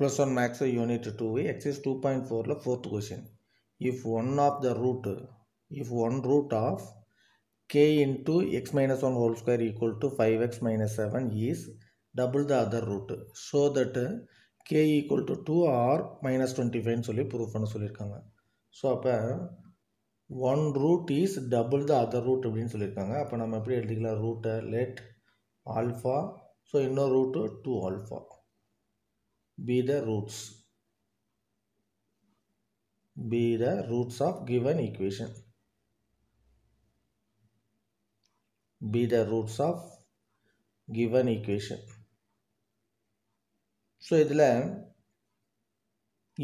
plus 1 max unit 2 x is 2.4 la fourth question if one of the root if one root of k into x minus 1 whole square equal to 5x minus 7 is double the other root so that k equal to 2 or minus 25 சொல்லி proof பண்ண சொல்லியிருக்காங்க so அப்போ one root is double the other root அப்படின்னு சொல்லியிருக்காங்க அப்போ நம்ம எப்படி எழுதிக்கலாம் ரூட்டை லெட் ஆல்ஃபா ஸோ இன்னொரு root 2 alpha be the roots be the roots of given equation be the roots of given equation so idla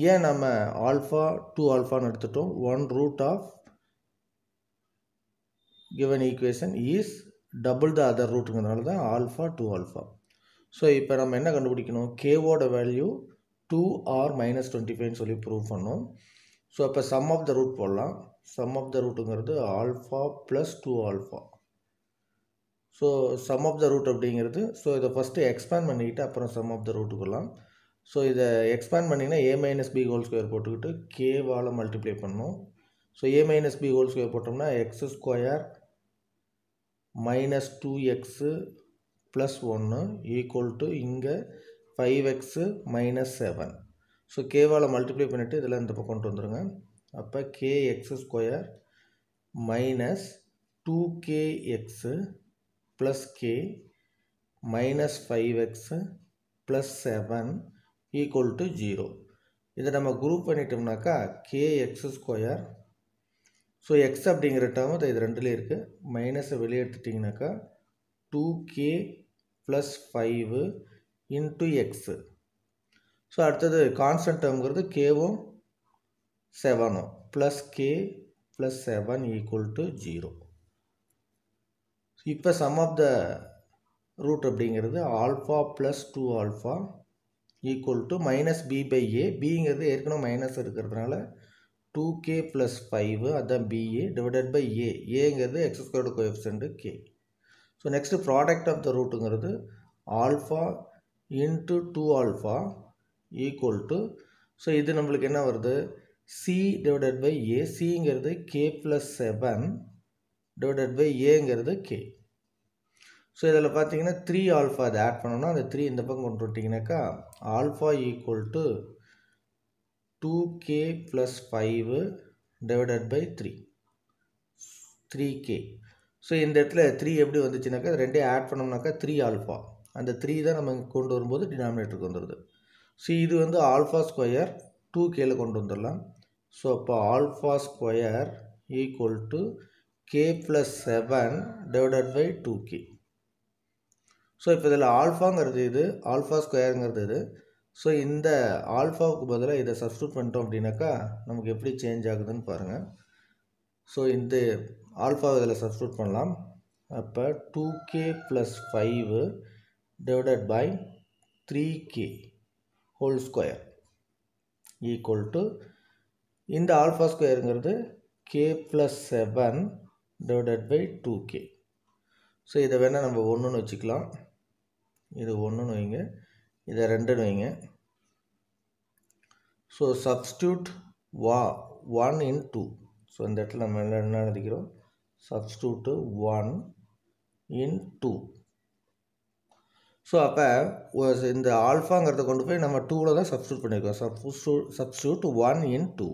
ya nama alpha 2 alpha nu eduthutom one root of given equation is double the other root ங்கிறதுனால alpha 2 alpha so இப்போ நம்ம என்ன கண்டுபிடிக்கணும் கேவோட value two or minus twenty ஃபைவ்னு சொல்லி prove பண்ணோம் so இப்போ சம் ஆஃப் த ரூட் போடலாம் சம் ஆஃப் த ரூட்டுங்கிறது alpha plus two alpha so sum of the root அப்படிங்கிறது ஸோ இதை ஃபஸ்ட்டு எக்ஸ்பேண்ட் பண்ணிக்கிட்டு அப்புறம் சம் ஆஃப் த ரூட்டுக்குலாம் ஸோ இதை எக்ஸ்பேண்ட் பண்ணிங்கன்னா A minus B whole square போட்டுக்கிட்டு கேவால் மல்டிப்ளை பண்ணோம் so A minus B whole square போட்டோம்னா X square minus two X plus ஒன்று ஈக்குவல் டு இங்கே five X minus seven so கேவால் மல்டிப்ளை பண்ணிவிட்டு இதில் இந்த பக்கம் கொண்டு வந்துடுங்க அப்போ K X square minus two K X plus K minus five X plus seven equal to zero இதை நம்ம குரூப் பண்ணிட்டோம்னாக்கா K X square so X அப்படிங்கிற டேர்ம் இது ரெண்டுலேயும் இருக்குது மைனஸை வெளியே எடுத்துட்டிங்கனாக்கா two K plus five into X so அடுத்தது கான்ஸ்டன்ட் டேர்ம்ங்கிறது கேவும் செவனும் plus K plus seven equal to zero இப்போ சம் ஆஃப் த ரூட் அப்படிங்கிறது alpha plus two alpha equal to minus B by A பிங்கிறது ஏற்கனவே மைனஸ் இருக்கிறதுனால டூ கே ப்ளஸ் ஃபைவு அதுதான் பிஏ டிவைடட் பை ஏ ஏங்கிறது X squared K so next product of the ரூட்டுங்கிறது alpha into two alpha equal to so இது நம்மளுக்கு என்ன வருது சி டிவைடட் பை ஏ சிங்கிறது K plus seven divided by ஏங்கிறது K so இதில் பார்த்தீங்கன்னா த்ரீ ஆல்ஃபா அதை ஆட் பண்ணோம்னா அந்த த்ரீ இந்த பக்கம் கொண்டு விட்டிங்கனாக்கா alpha equal to two K plus five divided by three three K so இந்த இடத்துல த்ரீ எப்படி வந்துச்சுனாக்கா ரெண்டே ஆட் பண்ணோம்னாக்கா த்ரீ ஆல்ஃபா அந்த த்ரீ தான் நம்ம கொண்டு வரும்போது டினாமினேட்டருக்கு வந்துடுது ஸோ இது வந்து ஆல்ஃபா ஸ்கொயர் டூ கேல கொண்டு வந்துடலாம் ஸோ அப்போ alpha square equal to K plus seven divided by two K so இப்போ இதில் ஆல்ஃபாங்கிறது இது ஆல்ஃபா ஸ்கொயருங்கிறது இது ஸோ இந்த ஆல்ஃபாவுக்கு பதிலாக இதை சப்ஸ்டியூட் பண்ணிட்டோம் அப்படின்னாக்கா நமக்கு எப்படி சேஞ்ச் ஆகுதுன்னு பாருங்கள் ஸோ இந்த ஆல்ஃபா இதில் சப்ஸ்டியூட் பண்ணலாம் அப்போ two K plus five divided by three K whole square equal to இந்த ஆல்ஃபா ஸ்கொயருங்கிறது K plus seven divided by two K so இதை வேணால் நம்ம ஒன்றுன்னு வச்சுக்கலாம் இது ஒன்றுன்னு வைங்க இதை ரெண்டுன்னு வைங்க ஸோ சப்ஸ்டியூட் வா ஒன் இன் டூ ஸோ இந்த இடத்துல நம்ம என்ன எழுதிக்கிறோம் substitute one in two so அப்போ இந்த ஆல்ஃபாங்கிறத கொண்டு போய் நம்ம டூவில் தான் சப்ஸ்டியூட் பண்ணியிருக்கோம் substitute substitute one in two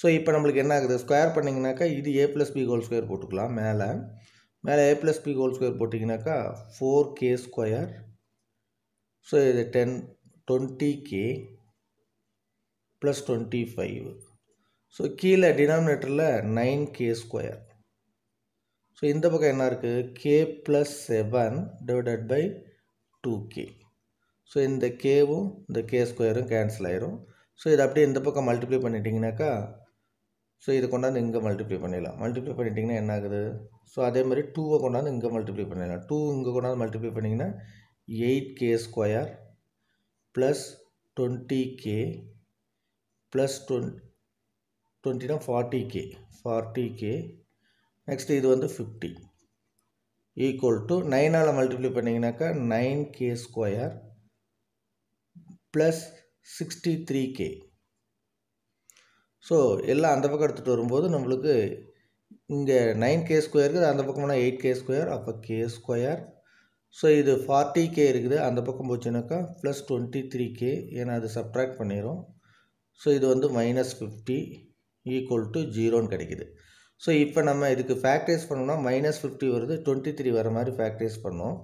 so இப்போ நம்மளுக்கு என்ன ஆகுது ஸ்கொயர் பண்ணிங்கனாக்கா இது A plus B whole square போட்டுக்கலாம் மேலே மேலே A plus B whole square போட்டிங்கனாக்கா ஃபோர் கே ஸ்கொயர் ஸோ இது ten twenty K plus twenty five so கீழே டினாமினேட்டரில் நைன் கே ஸ்கொயர் ஸோ இந்த பக்கம் என்ன இருக்குது K plus seven divided by two K so இந்த கேவும் இந்த கே ஸ்கொயரும் கேன்சல் ஆயிரும் ஸோ இதை அப்படியே இந்த பக்கம் மல்டிப்ளை பண்ணிட்டீங்கனாக்கா ஸோ இதை கொண்டாந்து இங்கே மல்டிப்ளை பண்ணிடலாம் மல்டிப்ளை பண்ணிட்டீங்கன்னா என்ன ஆகுது ஸோ அதே மாதிரி டூவை கொண்டாந்து இங்கே மல்டிப்ளை பண்ணிடலாம் டூ இங்கே கொண்டாந்து மல்டிப்ளை பண்ணிங்கன்னா eight K square plus twenty K plus twenty டுவெண்ட்டினா forty K forty K next இது வந்து ஃபிஃப்டி ஈக்குவல் டு நைனால் மல்டிப்ளை பண்ணிங்கனாக்கா nine K square plus sixty three K so எல்லாம் அந்த பக்கம் எடுத்துகிட்டு வரும்போது நம்மளுக்கு இங்கே நைன் கே ஸ்கொயர் இருக்குது அந்த பக்கம்னா எயிட் கே ஸ்கொயர் அப்போ கே ஸ்கொயர் ஸோ இது ஃபார்ட்டி கே இருக்குது அந்த பக்கம் போச்சுனாக்கா ப்ளஸ் டுவெண்ட்டி த்ரீ கே ஏன்னா அது சப்ட்ராக்ட் பண்ணிடும் ஸோ இது வந்து மைனஸ் ஃபிஃப்டி ஈக்குவல் டு ஜீரோன்னு கிடைக்கிது ஸோ இப்போ நம்ம இதுக்கு ஃபேக்டரைஸ் பண்ணோம்னா மைனஸ் ஃபிஃப்டி வருது டுவெண்ட்டி த்ரீ வர மாதிரி ஃபேக்டரைஸ் பண்ணோம்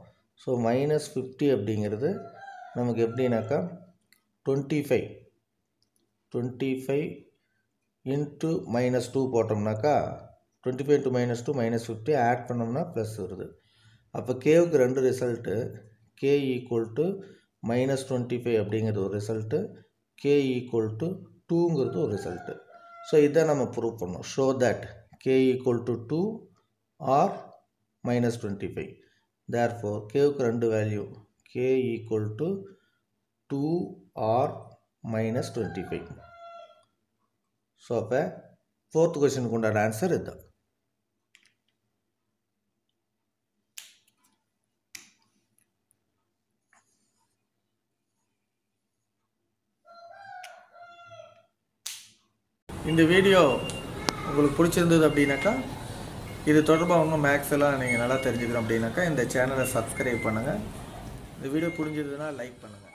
ஸோ மைனஸ் ஃபிஃப்டி அப்படிங்கிறது நமக்கு எப்படின்னாக்கா twenty five twenty five into minus two போட்டோம்னாக்கா twenty five into minus two minus fifty add பண்ணோம்னா ப்ளஸ் வருது அப்போ கேவுக்கு ரெண்டு result K equal to minus twenty five அப்படிங்கிறது ஒரு ரிசல்ட்டு கே ஈக்குவல் டு டூங்கிறது ஒரு ரிசல்ட்டு ஸோ இதை நம்ம ப்ரூவ் பண்ணோம் show that k equal to 2 or minus 25. Therefore, k current value k equal to 2 or minus 25. So, அப்போ fourth கொஸ்டினுக்கு answer answer In the video. உங்களுக்கு பிடிச்சிருந்தது அப்படின்னாக்கா இது தொடர்பாக அவங்க மேக்ஸ் எல்லாம் நீங்கள் நல்லா தெரிஞ்சுக்கணும் அப்படின்னாக்கா இந்த சேனலை சப்ஸ்கிரைப் பண்ணுங்கள் இந்த வீடியோ புரிஞ்சதுன்னா லைக் பண்ணுங்கள்